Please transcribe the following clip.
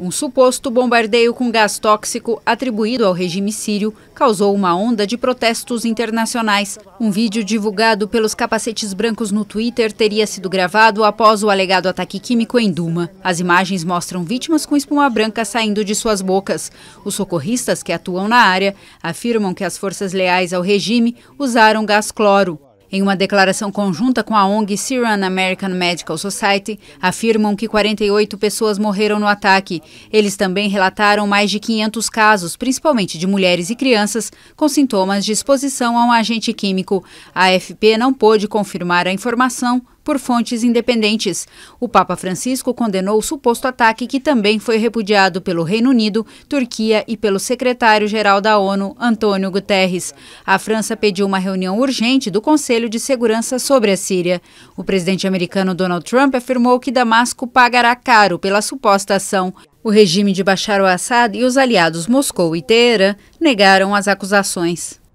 Um suposto bombardeio com gás tóxico atribuído ao regime sírio causou uma onda de protestos internacionais. Um vídeo divulgado pelos capacetes brancos no Twitter teria sido gravado após o alegado ataque químico em Duma. As imagens mostram vítimas com espuma branca saindo de suas bocas. Os socorristas que atuam na área afirmam que as forças leais ao regime usaram gás cloro. Em uma declaração conjunta com a ONG Syrian American Medical Society, afirmam que 48 pessoas morreram no ataque. Eles também relataram mais de 500 casos, principalmente de mulheres e crianças, com sintomas de exposição a um agente químico. A AFP não pôde confirmar a informação por fontes independentes. O Papa Francisco condenou o suposto ataque, que também foi repudiado pelo Reino Unido, Turquia e pelo secretário-geral da ONU, Antônio Guterres. A França pediu uma reunião urgente do Conselho de Segurança sobre a Síria. O presidente americano Donald Trump afirmou que Damasco pagará caro pela suposta ação. O regime de Bashar al-Assad e os aliados Moscou e Teherã negaram as acusações.